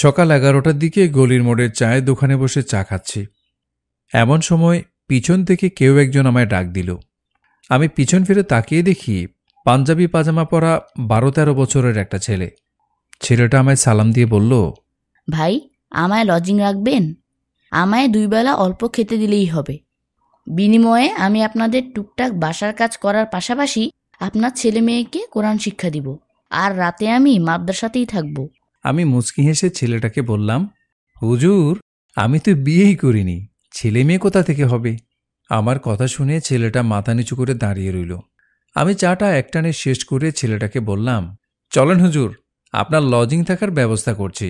সকাল এগারোটার দিকে গলির মোড়ের চায়ের দোকানে বসে চা খাচ্ছি এমন সময় পিছন থেকে কেউ একজন আমায় ডাক দিল আমি পিছন ফিরে তাকিয়ে দেখি পাঞ্জাবি পাজামা পরা বারো তেরো বছরের একটা ছেলে ছেলেটা আমায় সালাম দিয়ে বলল ভাই আমায় লজিং রাখবেন আমায় দুইবেলা অল্প খেতে দিলেই হবে বিনিময়ে আমি আপনাদের টুকটাক বাসার কাজ করার পাশাপাশি আপনার ছেলে মেয়েকে কোরআন শিক্ষা দিব আর রাতে আমি মাদ্রাসাতেই থাকবো আমি মুচকি হেসে ছেলেটাকে বললাম হুজুর আমি তো বিয়েই করিনি ছেলে মেয়ে কোথা থেকে হবে আমার কথা শুনে ছেলেটা মাথা নিচু করে দাঁড়িয়ে রইল আমি চাটা একটানে শেষ করে ছেলেটাকে বললাম চলেন হুজুর আপনার লজিং থাকার ব্যবস্থা করছি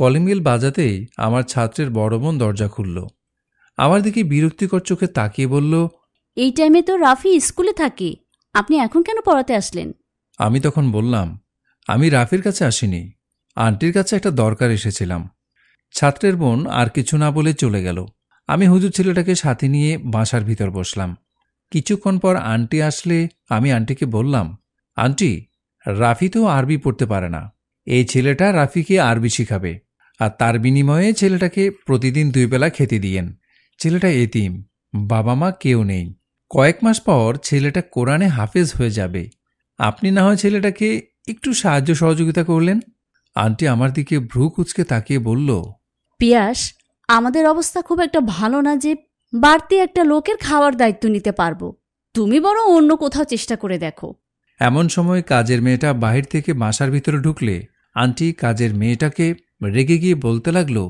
কলিংবেল বাজাতেই আমার ছাত্রের বড় বোন দরজা খুলল আমার দিকে বিরক্তিকর চোখে তাকিয়ে বলল এই টাইমে তো রাফি স্কুলে থাকে আপনি এখন কেন পড়াতে আসলেন আমি তখন বললাম আমি রাফির কাছে আসিনি আন্টির কাছে একটা দরকার এসেছিলাম ছাত্রের বোন আর কিছু না বলে চলে গেল আমি হুজুর ছেলেটাকে সাথে নিয়ে বাসার ভিতর বসলাম কিছুক্ষণ পর আন্টি আসলে আমি আন্টিকে বললাম আন্টি রাফি তো আরবি পড়তে পারে না এই ছেলেটা রাফিকে আরবি শিখাবে আর তার বিনিময়ে ছেলেটাকে প্রতিদিন দুই বেলা খেতে দিয়েন ছেলেটা এতিম বাবা মা কেউ নেই কয়েক মাস পর ছেলেটা কোরআনে হাফেজ হয়ে যাবে আপনি না হয় ছেলেটাকে একটু সাহায্য সহযোগিতা করলেন আন্টি আমার দিকে ভ্রু কুচকে তাকিয়ে বলল পিয়াস আমাদের অবস্থা খুব একটা ভালো না যে বাড়তি একটা লোকের খাওয়ার দায়িত্ব নিতে পারবো তুমি বড় অন্য কোথাও চেষ্টা করে দেখো এমন সময় কাজের মেয়েটা বাহির থেকে বাসার ভিতরে ঢুকলে আন্টি কাজের মেয়েটাকে রেগে গিয়ে বলতে লাগলো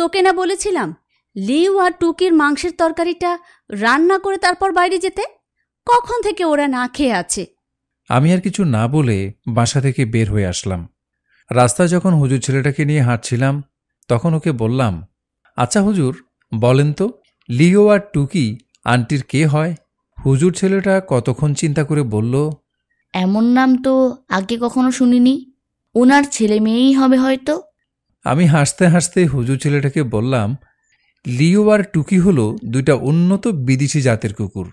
তোকে না বলেছিলাম লিউ আর টুকির মাংসের তরকারিটা রান্না করে তারপর বাইরে যেতে কখন থেকে ওরা না খেয়ে আছে আমি আর কিছু না বলে বাসা থেকে বের হয়ে আসলাম রাস্তায় যখন হুজুর ছেলেটাকে নিয়ে হাঁটছিলাম তখন ওকে বললাম আচ্ছা হুজুর বলেন তো লিও আর টুকি আন্টির কে হয় হুজুর ছেলেটা কতক্ষণ চিন্তা করে বলল এমন নাম তো আগে কখনো শুনিনি ওনার ছেলে মেয়েই হবে হয়তো আমি হাসতে হাসতে হুজুর ছেলেটাকে বললাম লিও আর টুকি হল দুইটা উন্নত বিদেশি জাতের কুকুর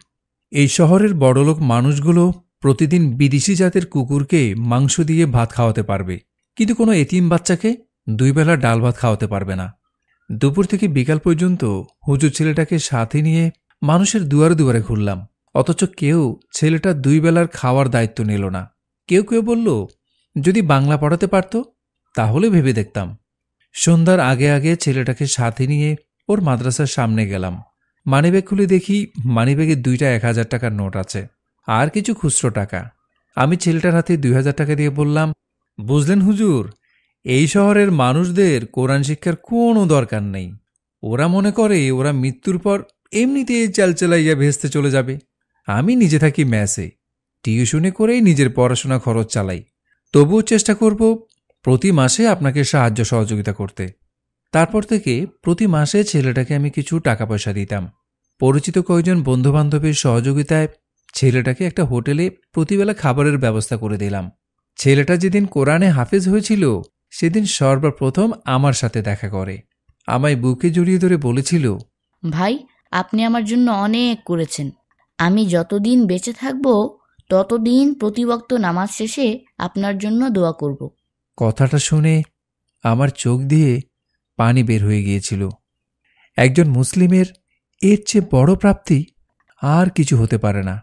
এই শহরের বড়লোক মানুষগুলো প্রতিদিন বিদেশি জাতের কুকুরকে মাংস দিয়ে ভাত খাওয়াতে পারবে কিন্তু কোনো এতিম বাচ্চাকে দুইবেলা ডাল ভাত খাওয়াতে পারবে না দুপুর থেকে বিকাল পর্যন্ত হুজুর ছেলেটাকে সাথে নিয়ে মানুষের দুয়ারে দুয়ারে ঘুরলাম অথচ কেউ ছেলেটা দুই বেলার খাওয়ার দায়িত্ব নিল না কেউ কেউ বলল যদি বাংলা পড়াতে পারত তাহলে ভেবে দেখতাম সন্ধ্যার আগে আগে ছেলেটাকে সাথে নিয়ে ওর মাদ্রাসার সামনে গেলাম মানিব্যাগ খুলে দেখি মানিব্যাগে দুইটা এক হাজার টাকার নোট আছে আর কিছু খুচরো টাকা আমি ছেলেটার হাতে দুই হাজার টাকা দিয়ে বললাম বুঝলেন হুজুর এই শহরের মানুষদের কোরআন শিক্ষার কোনো দরকার নেই ওরা মনে করে ওরা মৃত্যুর পর এমনিতেই চালচালাইয়া ভেস্তে চলে যাবে আমি নিজে থাকি ম্যাসে টিউশনে করেই নিজের পড়াশোনা খরচ চালাই তবুও চেষ্টা করব প্রতি মাসে আপনাকে সাহায্য সহযোগিতা করতে তারপর থেকে প্রতি মাসে ছেলেটাকে আমি কিছু টাকা পয়সা দিতাম পরিচিত কয়েকজন বন্ধুবান্ধবের সহযোগিতায় ছেলেটাকে একটা হোটেলে প্রতিবেলা খাবারের ব্যবস্থা করে দিলাম ছেলেটা যেদিন কোরআনে হাফেজ হয়েছিল সেদিন সর্বপ্রথম আমার সাথে দেখা করে আমায় বুকে জড়িয়ে ধরে বলেছিল ভাই আপনি আমার জন্য অনেক করেছেন আমি যতদিন বেঁচে থাকব ততদিন প্রতিবক্ত নামাজ শেষে আপনার জন্য দোয়া করব কথাটা শুনে আমার চোখ দিয়ে পানি বের হয়ে গিয়েছিল একজন মুসলিমের এর চেয়ে বড় প্রাপ্তি আর কিছু হতে পারে না